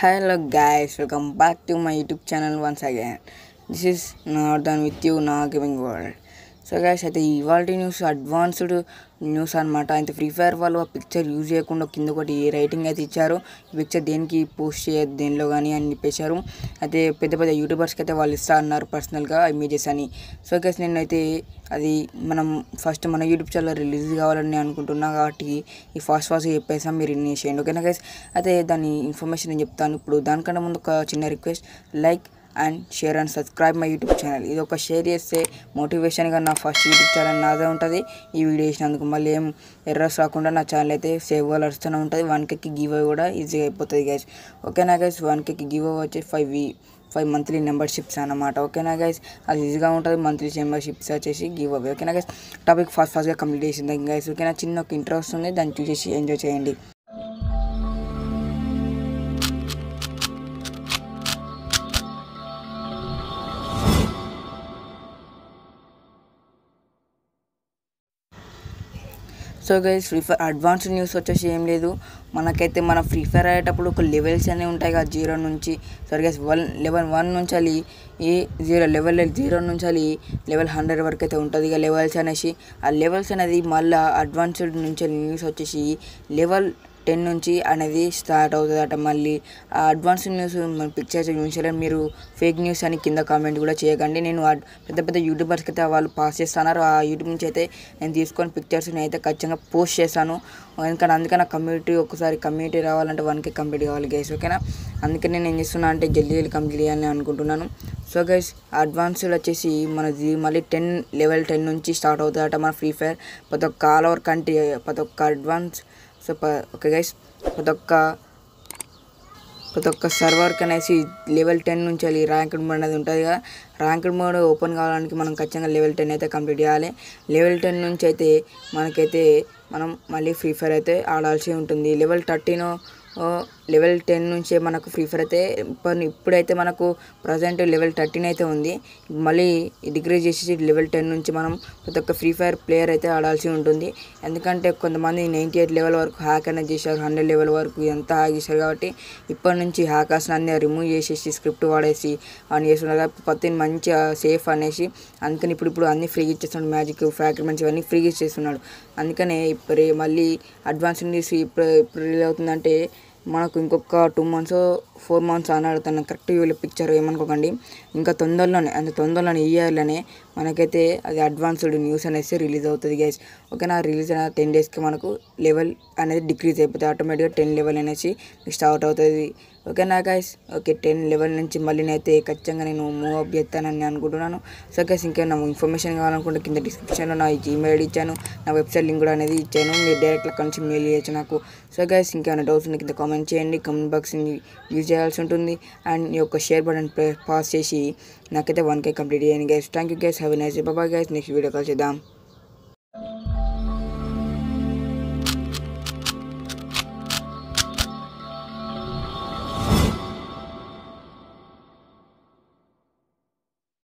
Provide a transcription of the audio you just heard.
hello guys welcome back to my youtube channel once again this is northern with you now giving world so gas అయితే ఇవాళ news advanced news అనమాట అయితే free fire వాళ్ళు ఆ picture use చేయకుండా కింద ఒకటి రైటింగ్ అయితే ఇచ్చారు ఈ పిక్చర్ దేనికి పోస్ట్ చేయదు దేనిలో కానీ అని చెప్పేశారు అయితే పెద్ద పెద్ద యూట్యూబర్స్కి అయితే వాళ్ళు ఇస్తా అన్నారు పర్సనల్గా ఇమేజెస్ అని సో గ్యాస్ నేనైతే అది మనం ఫస్ట్ మన యూట్యూబ్ ఛానల్ రిలీజ్ కావాలని అనుకుంటున్నా కాబట్టి ఈ ఫాస్ట్ ఫాస్ట్ చెప్పేసాం మీరు ఇన్ని చేయండి ఓకేనా గైస్ అయితే దాని ఇన్ఫర్మేషన్ నేను చెప్తాను ఇప్పుడు దానికన్నా ముందు ఒక చిన్న request like and share and subscribe my YouTube channel ఇది ఒక షేర్ చేస్తే మోటివేషన్గా నా ఫస్ట్ యూట్యూబ్ ఛానల్ నాదే ఉంటుంది ఈ వీడియో చేసినందుకు మళ్ళీ ఏం ఎర్రర్స్ రాకుండా నా ఛానల్ అయితే సేవ్ వాళ్ళు అరుస్తూనే ఉంటుంది వన్ కేకి గివ్ అవి కూడా ఈజీగా అయిపోతుంది గైస్ ఓకేనా గైస్ వన్ కేకి గివ్ అవ్ వచ్చి ఫైవ్ వీ ఫైవ్ మంత్లీ మెంబర్షిప్స్ అనమాట ఓకేనా గైస్ అది ఈజీగా ఉంటుంది మంత్లీ మెంబర్షిప్స్ వచ్చేసి గివ్ అవే ఓకేనా గైస్ టాపిక్ ఫస్ట్ ఫస్ట్గా కంప్లీట్ చేసింది గైస్ ఓకేనా చిన్న ఒక ఇంట్రెస్ట్ ఉంది దాన్ని చూసేసి ఎంజాయ్ చేయండి so guys free fire advance news వచ్చేసి ఏం లేదు మనకైతే మన ఫ్రీ ఫైర్ ఆడేటప్పుడు ఒక లెవెల్స్ అనేవి ఉంటాయి కదా జీరో నుంచి సరే గైస్ వన్ లెవెల్ వన్ నుంచి ఈ జీరో లెవెల్ జీరో నుంచి లెవెల్ హండ్రెడ్ వరకు అయితే ఉంటుంది ఇక లెవెల్స్ అనేసి ఆ లెవెల్స్ అనేది మళ్ళీ అడ్వాన్స్డ్ నుంచి న్యూస్ వచ్చేసి లెవెల్ టెన్ నుంచి అనేది స్టార్ట్ అవుతుందట మళ్ళీ అడ్వాన్స్ న్యూస్ పిక్చర్స్ చూసారా మీరు ఫేక్ న్యూస్ అని కింద కామెంట్ కూడా చేయకండి నేను పెద్ద పెద్ద యూట్యూబర్స్కి అయితే వాళ్ళు పాస్ చేస్తున్నారు ఆ యూట్యూబ్ నుంచి అయితే నేను తీసుకొని పిక్చర్స్ నేను అయితే ఖచ్చితంగా పోస్ట్ చేశాను ఎందుకంటే అందుకని నా కమ్యూనిటీ ఒకసారి కమ్యూనిటీ రావాలంటే వన్కే కంప్లీట్ కావాలి గైస్ ఓకేనా అందుకే నేను ఏం చేస్తున్నా అంటే జల్దీ జల్దీ కంప్లీట్ చేయాలని అనుకుంటున్నాను సో గైస్ అడ్వాన్స్డ్ వచ్చేసి మనది మళ్ళీ టెన్ లెవెల్ టెన్ నుంచి స్టార్ట్ అవుతుందట మన ఫ్రీ ఫైర్ ప్రతి ఒక్క ఆల్ ఓవర్ కంట్రీ ప్రతి ఒక్క అడ్వాన్స్ సో ఓకే గైస్ ప్రతొక్క ప్రతి ఒక్క సర్వర్కి అనేసి లెవెల్ టెన్ నుంచి వెళ్ళి ర్యాంక్డ్ మోడ్ అనేది ఉంటుంది కదా ర్యాంక్డ్ మోడ్ ఓపెన్ కావడానికి మనం ఖచ్చితంగా లెవెల్ టెన్ అయితే కంప్లీట్ చేయాలి లెవెల్ టెన్ నుంచి అయితే మనకైతే మనం మళ్ళీ ఫ్రీ ఫైర్ అయితే ఆడాల్సి ఉంటుంది లెవెల్ థర్టీన్ లెవెల్ టెన్ నుంచే మనకు ఫ్రీ ఫైర్ అయితే ఇప్పుడైతే మనకు ప్రజెంట్ లెవెల్ థర్టీన్ అయితే ఉంది మళ్ళీ డిగ్రీ చేసేసి లెవెల్ టెన్ నుంచి మనం ప్రతి ఒక్క ఫ్రీ ఫైర్ ప్లేయర్ అయితే ఆడాల్సి ఉంటుంది ఎందుకంటే కొంతమంది నైంటీ ఎయిట్ లెవెల్ వరకు హ్యాక్ అనేది చేశారు హండ్రెడ్ లెవెల్ వరకు ఎంత హ్యాక్ చేశారు కాబట్టి ఇప్పటి నుంచి హ్యాకర్స్ అన్నీ రిమూవ్ చేసేసి స్క్రిప్ట్ వాడేసి అని చేస్తున్నారు పత్తిని మంచిగా సేఫ్ అనేసి అందుకని ఇప్పుడు ఇప్పుడు అన్నీ ఫ్రీగా ఇచ్చేస్తున్నాడు మ్యాజిక్ ఫ్యాక్టరీ మంచి అన్నీ ఫ్రీగా ఇచ్చేస్తున్నాడు అందుకనే ఇప్పుడు మళ్ళీ అడ్వాన్స్ నుండి ఇప్పుడు ఇప్పుడు అవుతుందంటే మనకు ఇంకొక టూ మంత్స్ ఫోర్ మంత్స్ అన్నాడు అడుగుతాను కరెక్ట్ వీళ్ళ పిక్చర్ ఏమనుకోకండి ఇంకా తొందరలోనే అంటే తొందరలోనే ఈ ఇయర్లోనే మనకైతే అది అడ్వాన్స్డ్ న్యూస్ అనేసి రిలీజ్ అవుతుంది గైస్ ఓకేనా రిలీజ్ అయిన టెన్ డేస్కి మనకు లెవెల్ అనేది డిక్రీజ్ అయిపోతుంది ఆటోమేటిక్గా టెన్ లెవెల్ అనేసి స్టార్ట్ అవుతుంది ఓకేనా గైస్ ఓకే టెన్ లెవెన్ నుంచి మళ్ళీ నేనైతే ఖచ్చితంగా నేను మూవ్ అప్ చేస్తానని నేను అనుకుంటున్నాను సో గైస్ ఇంకేమైనా నాకు ఇన్ఫర్మేషన్ కావాలనుకుంటే కింద డిస్క్రిప్షన్లో నా జీమెయిల్ ఇచ్చాను నా వెబ్సైట్ లింక్ కూడా అనేది ఇచ్చాను మీరు డైరెక్ట్గా అక్కడ మెయిల్ చేయొచ్చు నాకు సో గైస్ ఇంకేమైనా డౌట్స్ ఉంటే కింద కామెంట్ చేయండి కామెంట్ బాక్స్ని యూజ్ చేయాల్సి ఉంటుంది అండ్ ఈ యొక్క షేర్ బటన్ పాస్ చేసి నాకైతే వన్ కే కంప్లీట్ చేయండి guys thank you guys have nice బాబాయ్ గైస్ నెక్స్ట్ వీడియో కాల్ చేద్దాం